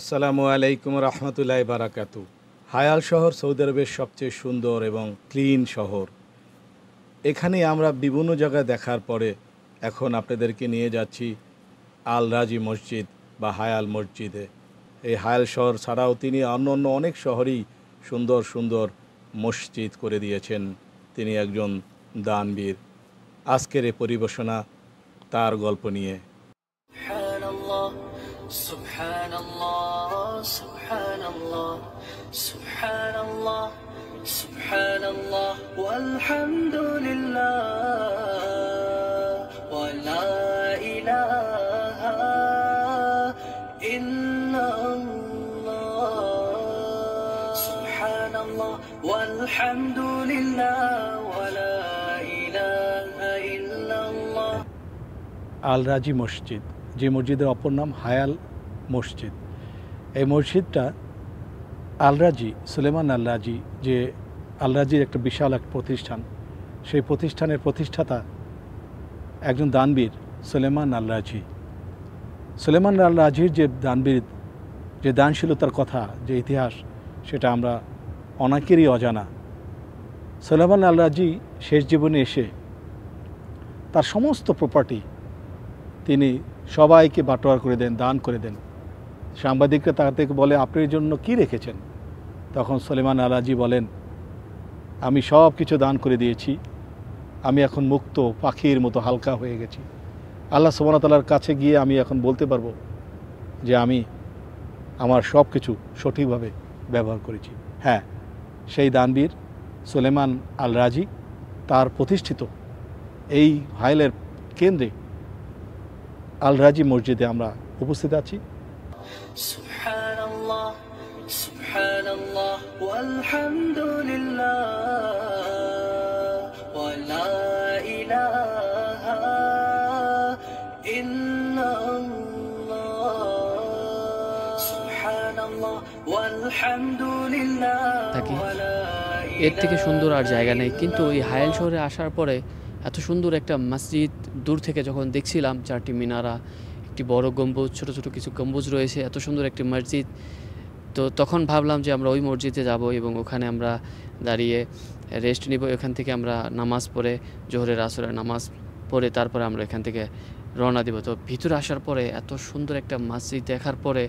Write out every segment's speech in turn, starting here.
আসসালামু আলাইকুম রহমতুল্লাহ বারাকাতু হায়াল শহর সৌদি আরবের সবচেয়ে সুন্দর এবং ক্লিন শহর এখানে আমরা বিভিন্ন জায়গায় দেখার পরে এখন আপনাদেরকে নিয়ে যাচ্ছি আল রাজি মসজিদ বা হায়াল মসজিদে এই হায়াল শহর ছাড়াও তিনি অন্য অন্য অনেক শহরেই সুন্দর সুন্দর মসজিদ করে দিয়েছেন তিনি একজন দানবীর আজকের এ পরিবেশনা তার গল্প নিয়ে سبحان الله سبحان الله سبحان الله سبحان الله والحمد لله ولا إله إلا الله سبحان الله والحمد لله ولا إله إلا الله আল রাজি মসজিদ যে মসজিদের অপর নাম হায়াল মসজিদ এই মসজিদটা আলরাজি সুলেমান আলরাজি যে আলরাজির একটা বিশাল এক প্রতিষ্ঠান সেই প্রতিষ্ঠানের প্রতিষ্ঠাতা একজন দানবীর সুলেমান আলরাজি সুলেমান আলরাজির যে দানবীর যে দানশীলতার কথা যে ইতিহাস সেটা আমরা অনেকেরই অজানা সুলেমান আলরাজি শেষ জীবনে এসে তার সমস্ত প্রপার্টি তিনি সবাইকে বাটোয়ার করে দেন দান করে দেন সাংবাদিকরা তাকে বলে আপনার জন্য কি রেখেছেন তখন সলেমান আলাজি বলেন আমি সব কিছু দান করে দিয়েছি আমি এখন মুক্ত পাখির মতো হালকা হয়ে গেছি আল্লাহ সোমানতালার কাছে গিয়ে আমি এখন বলতে পারবো যে আমি আমার সব কিছু সঠিকভাবে ব্যবহার করেছি হ্যাঁ সেই দানবীর সুলেমান আল রাজি তার প্রতিষ্ঠিত এই হাইলের কেন্দ্রে আল রাজি মসজিদে আমরা উপস্থিত আছি এর থেকে সুন্দর আর জায়গা নেই কিন্তু এই হায়েল শহরে আসার পরে এত সুন্দর একটা মসজিদ দূর থেকে যখন দেখছিলাম চারটি মিনারা একটি বড় গম্বুজ ছোট ছোট কিছু গম্বুজ রয়েছে এত সুন্দর একটি মসজিদ তো তখন ভাবলাম যে আমরা ওই মসজিদে যাব এবং ওখানে আমরা দাঁড়িয়ে রেস্ট নিব এখান থেকে আমরা নামাজ পড়ে জোহরের আসরের নামাজ পড়ে তারপরে আমরা এখান থেকে রওনা দিব তো ভিতরে আসার পরে এত সুন্দর একটা মসজিদ দেখার পরে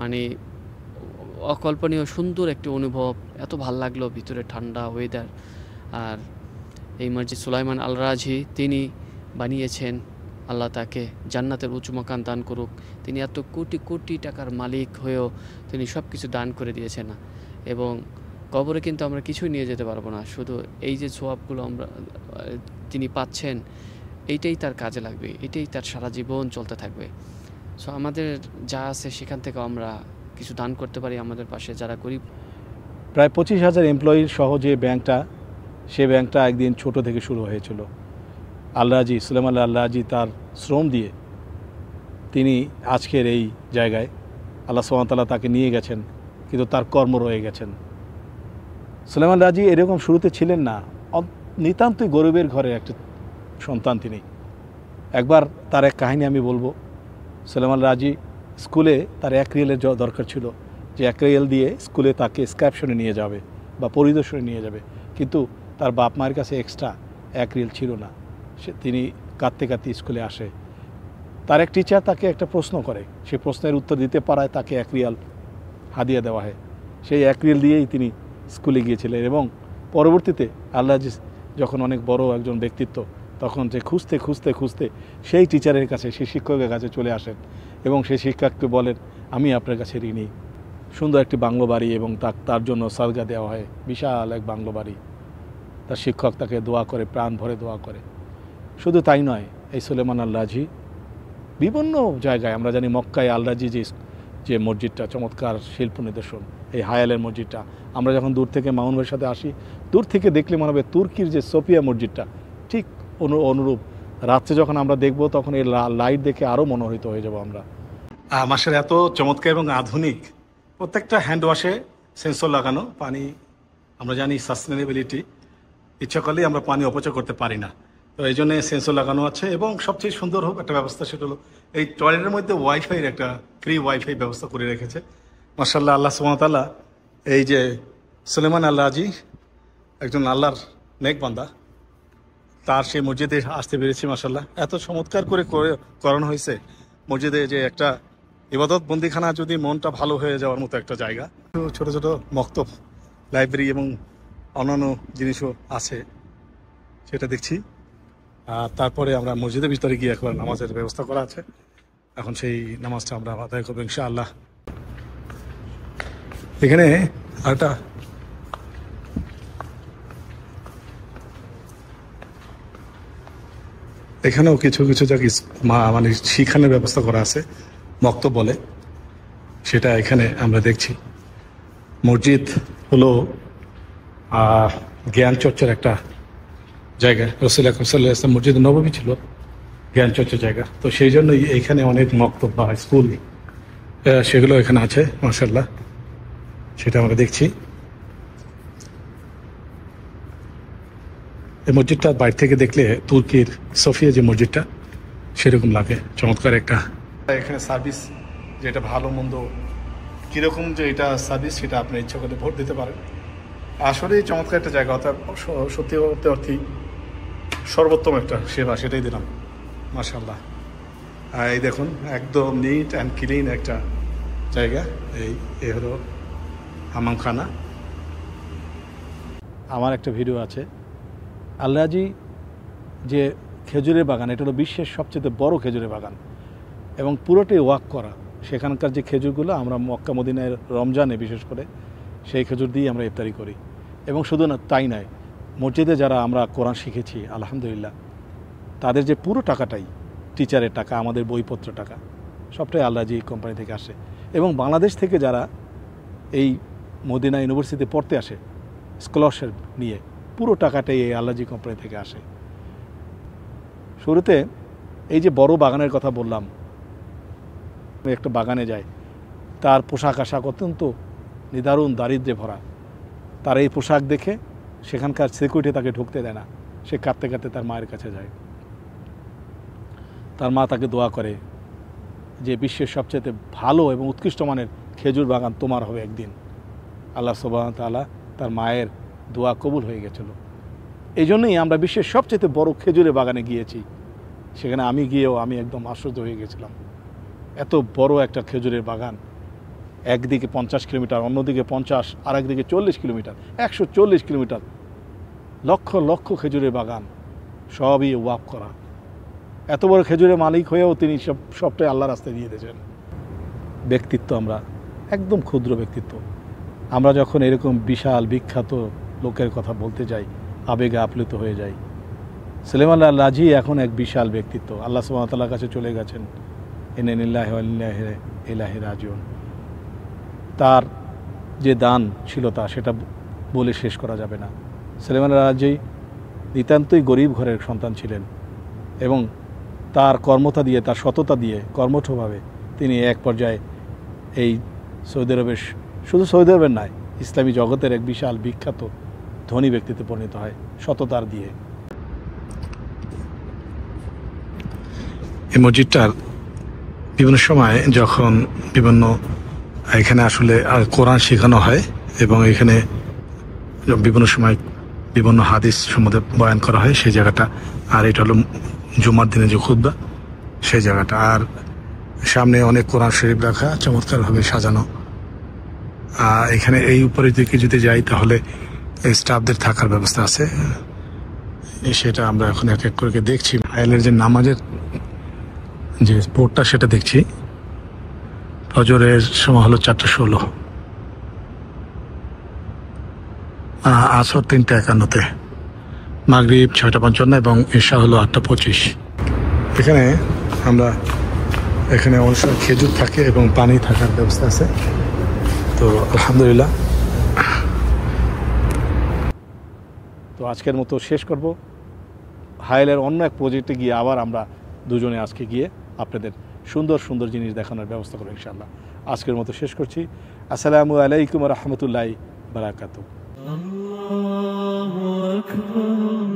মানে অকল্পনীয় সুন্দর একটি অনুভব এত ভাল লাগলো ভিতরে ঠান্ডা ওয়েদার আর এই মসজিদ সুলাইমান আলরাজি তিনি বানিয়েছেন আল্লাহ তাকে জান্নাতের উঁচু মকান দান করুক তিনি এত কোটি কোটি টাকার মালিক হয়েও তিনি সব কিছু দান করে দিয়েছেন এবং কবরে কিন্তু আমরা কিছুই নিয়ে যেতে পারবো না শুধু এই যে সোয়াবগুলো আমরা তিনি পাচ্ছেন এইটাই তার কাজে লাগবে এটাই তার সারা জীবন চলতে থাকবে সো আমাদের যা আছে সেখান থেকে আমরা কিছু দান করতে পারি আমাদের পাশে যারা গরিব প্রায় পঁচিশ হাজার এমপ্লয়ির সহ যে ব্যাংকটা সে ব্যাংকটা একদিন ছোট থেকে শুরু হয়েছিল আল্লাহজি সুলেমান আল্লাহজি তার শ্রম দিয়ে তিনি আজকের এই জায়গায় আল্লাহ সোহামতাল্লাহ তাকে নিয়ে গেছেন কিন্তু তার কর্ম রয়ে গেছেন সুলেমান রাজি এরকম শুরুতে ছিলেন না নিতান্তই গরিবের ঘরে একটা সন্তান তিনি একবার তার এক কাহিনী আমি বলবো সুলেমান রাজি স্কুলে তার এক রিয়েলের দরকার ছিল যে এক রিয়েল দিয়ে স্কুলে তাকে স্ক্যাপশনে নিয়ে যাবে বা পরিদর্শনে নিয়ে যাবে কিন্তু তার বাপ মায়ের কাছে এক্সট্রা এক রিয়েল ছিল না সে তিনি কাঁদতে কাঁদতে স্কুলে আসে তার এক টিচার তাকে একটা প্রশ্ন করে সেই প্রশ্নের উত্তর দিতে পারায় তাকে এক রিয়াল হাদিয়া দেওয়া হয় সেই এক রিয়াল দিয়েই তিনি স্কুলে গিয়েছিলেন এবং পরবর্তীতে আল্লাহ যখন অনেক বড় একজন ব্যক্তিত্ব তখন যে খুঁজতে খুঁজতে খুঁজতে সেই টিচারের কাছে সেই শিক্ষকের কাছে চলে আসেন এবং সেই শিক্ষককে বলেন আমি আপনার কাছে ঋণী সুন্দর একটি বাংলো বাড়ি এবং তার জন্য সালগা দেওয়া হয় বিশাল এক বাংলো বাড়ি তার শিক্ষক তাকে দোয়া করে প্রাণ ভরে দোয়া করে শুধু তাই নয় এই সুলেমান আল্লাজি বিভিন্ন জায়গায় আমরা জানি মক্কায় আল্লাজি যে যে মসজিদটা চমৎকার শিল্প নিদর্শন এই হায়ালের মসজিদটা আমরা যখন দূর থেকে মাউনবের সাথে আসি দূর থেকে দেখলে মনে হবে তুর্কির যে সোফিয়া মসজিদটা ঠিক অনু অনুরূপ রাত্রে যখন আমরা দেখব তখন এই লাইট দেখে আরও মনোহরিত হয়ে যাব আমরা মাসের এত চমৎকার এবং আধুনিক প্রত্যেকটা হ্যান্ড ওয়াশে সেন্সর লাগানো পানি আমরা জানি সাস্টেনেবিলিটি ইচ্ছা করলেই আমরা পানি অপচয় করতে পারি না তো এই জন্যে সেন্সর লাগানো আছে এবং সবচেয়ে সুন্দর হোক একটা ব্যবস্থা সেটা হলো এই টয়লেটের মধ্যে ওয়াইফাইয়ের একটা ফ্রি ওয়াইফাই ব্যবস্থা করে রেখেছে মার্শাল্লাহ আল্লাহ সুমতাল্লাহ এই যে সুলেমান আল্লাহ একজন আল্লাহর বান্দা তার সেই মসজিদে আসতে পেরেছি মার্শাল্লাহ এত চমৎকার করে করানো হয়েছে মসজিদে যে একটা ইবাদত বন্দিখানা যদি মনটা ভালো হয়ে যাওয়ার মতো একটা জায়গা ছোট ছোট মক্ত লাইব্রেরি এবং অন্যান্য জিনিসও আছে সেটা দেখছি আর তারপরে আমরা মসজিদের ভিতরে গিয়ে একবার নামাজের ব্যবস্থা করা আছে এখন সেই নামাজটা আমরা আদায় করবো ইনশাআল্লাহ এখানে আরেকটা এখানেও কিছু কিছু যা মানে শিখানোর ব্যবস্থা করা আছে মক্ত বলে সেটা এখানে আমরা দেখছি মসজিদ হলো জ্ঞান চর্চার একটা জায়গা রসুল আকরম সাল্লাহ ইসলাম মসজিদ নবমী ছিল জ্ঞান চর্চা জায়গা তো সেই জন্য এখানে অনেক মক্তব বা স্কুল সেগুলো এখানে আছে মার্শাল্লাহ সেটা আমরা দেখছি এই মসজিদটা বাইরে থেকে দেখলে তুর্কির সফিয়া যে মসজিদটা সেরকম লাগে চমৎকার একটা এখানে সার্ভিস যেটা ভালো মন্দ কীরকম যে এটা সার্ভিস সেটা আপনি ইচ্ছা করলে ভোট দিতে পারেন আসলেই চমৎকার একটা জায়গা অর্থাৎ সত্যি অর্থে সর্বোত্তম একটা সেবা সেটাই দিলাম মার্শাল্লাহ এই দেখুন একদম নিট অ্যান্ড ক্লিন একটা জায়গা এই এ হলো হামামখানা আমার একটা ভিডিও আছে আল্লাজি যে খেজুরের বাগান এটা হলো বিশ্বের সবচেয়ে বড় খেজুরের বাগান এবং পুরোটাই ওয়াক করা সেখানকার যে খেজুরগুলো আমরা মক্কা রমজানে বিশেষ করে সেই খেজুর দিয়ে আমরা ইফতারি করি এবং শুধু না তাই নয় মসজিদে যারা আমরা কোরআন শিখেছি আলহামদুলিল্লাহ তাদের যে পুরো টাকাটাই টিচারের টাকা আমাদের বইপত্র টাকা সবটাই আল্লাহজি কোম্পানি থেকে আসে এবং বাংলাদেশ থেকে যারা এই মদিনা ইউনিভার্সিটিতে পড়তে আসে স্কলারশিপ নিয়ে পুরো টাকাটাই এই জি কোম্পানি থেকে আসে শুরুতে এই যে বড় বাগানের কথা বললাম একটা বাগানে যায় তার পোশাক আশাক অত্যন্ত নিদারুণ দারিদ্রে ভরা তার এই পোশাক দেখে সেখানকার সিকিউরিটি তাকে ঢুকতে দেয় না সে কাঁদতে কাঁদতে তার মায়ের কাছে যায় তার মা তাকে দোয়া করে যে বিশ্বের সবচেয়ে ভালো এবং উৎকৃষ্ট মানের খেজুর বাগান তোমার হবে একদিন আল্লাহ সুবাহ তালা তার মায়ের দোয়া কবুল হয়ে গেছিল এই জন্যই আমরা বিশ্বের সবচেয়ে বড় খেজুরের বাগানে গিয়েছি সেখানে আমি গিয়েও আমি একদম আশ্চর্য হয়ে গেছিলাম এত বড় একটা খেজুরের বাগান একদিকে পঞ্চাশ কিলোমিটার অন্যদিকে পঞ্চাশ আর একদিকে চল্লিশ কিলোমিটার একশো চল্লিশ কিলোমিটার লক্ষ লক্ষ খেজুরের বাগান সবই ওয়াপ করা এত বড় খেজুরের মালিক হয়েও তিনি সব সবটাই আল্লাহ রাস্তায় দিয়ে দিয়েছেন ব্যক্তিত্ব আমরা একদম ক্ষুদ্র ব্যক্তিত্ব আমরা যখন এরকম বিশাল বিখ্যাত লোকের কথা বলতে যাই আবেগে আপ্লুত হয়ে যাই সুলেমান রাজি এখন এক বিশাল ব্যক্তিত্ব আল্লাহ সুমতাল্লার কাছে চলে গেছেন এনে নিল্লাহ ইলাহি রাজিউন তার যে দান ছিল তা সেটা বলে শেষ করা যাবে না সেলেমান রাজি নিতান্তই গরিব ঘরের সন্তান ছিলেন এবং তার কর্মতা দিয়ে তার সততা দিয়ে কর্মঠভাবে তিনি এক পর্যায়ে এই সৌদি আরবের শুধু সৌদি আরবের নয় ইসলামী জগতের এক বিশাল বিখ্যাত ধনী ব্যক্তিতে পরিণত হয় সততার দিয়ে এই মসজিদটার বিভিন্ন সময় যখন বিভিন্ন এখানে আসলে কোরআন শেখানো হয় এবং এখানে বিভিন্ন সময় বিভিন্ন হাদিস সম্বন্ধে বয়ান করা হয় সেই জায়গাটা আর এটা হলো জুমার দিনে যে খুদ্া সেই জায়গাটা আর সামনে অনেক কোরআন শরীফ রাখা চমৎকারভাবে সাজানো আর এখানে এই উপরের দিকে যদি যাই তাহলে স্টাফদের থাকার ব্যবস্থা আছে সেটা আমরা এখন এক এক করে দেখছি আইলের যে নামাজের যে স্পোর্টটা সেটা দেখছি ফজরের সময় হলো চারটা ষোলো আসর তিনটা একান্নতে মাগরীব ছয়টা পঞ্চান্ন এবং এশা হলো আটটা পঁচিশ এখানে আমরা এখানে অনুসার খেজুর থাকে এবং পানি থাকার ব্যবস্থা আছে তো আলহামদুলিল্লাহ তো আজকের মতো শেষ করব হাইলের অন্য এক প্রজেক্টে গিয়ে আবার আমরা দুজনে আজকে গিয়ে আপনাদের সুন্দর সুন্দর জিনিস দেখানোর ব্যবস্থা করবো ইনশাআল্লাহ আজকের মতো শেষ করছি আসসালামু আলাইকুম রহমতুল্লাহ বারাকাতু الله أكبر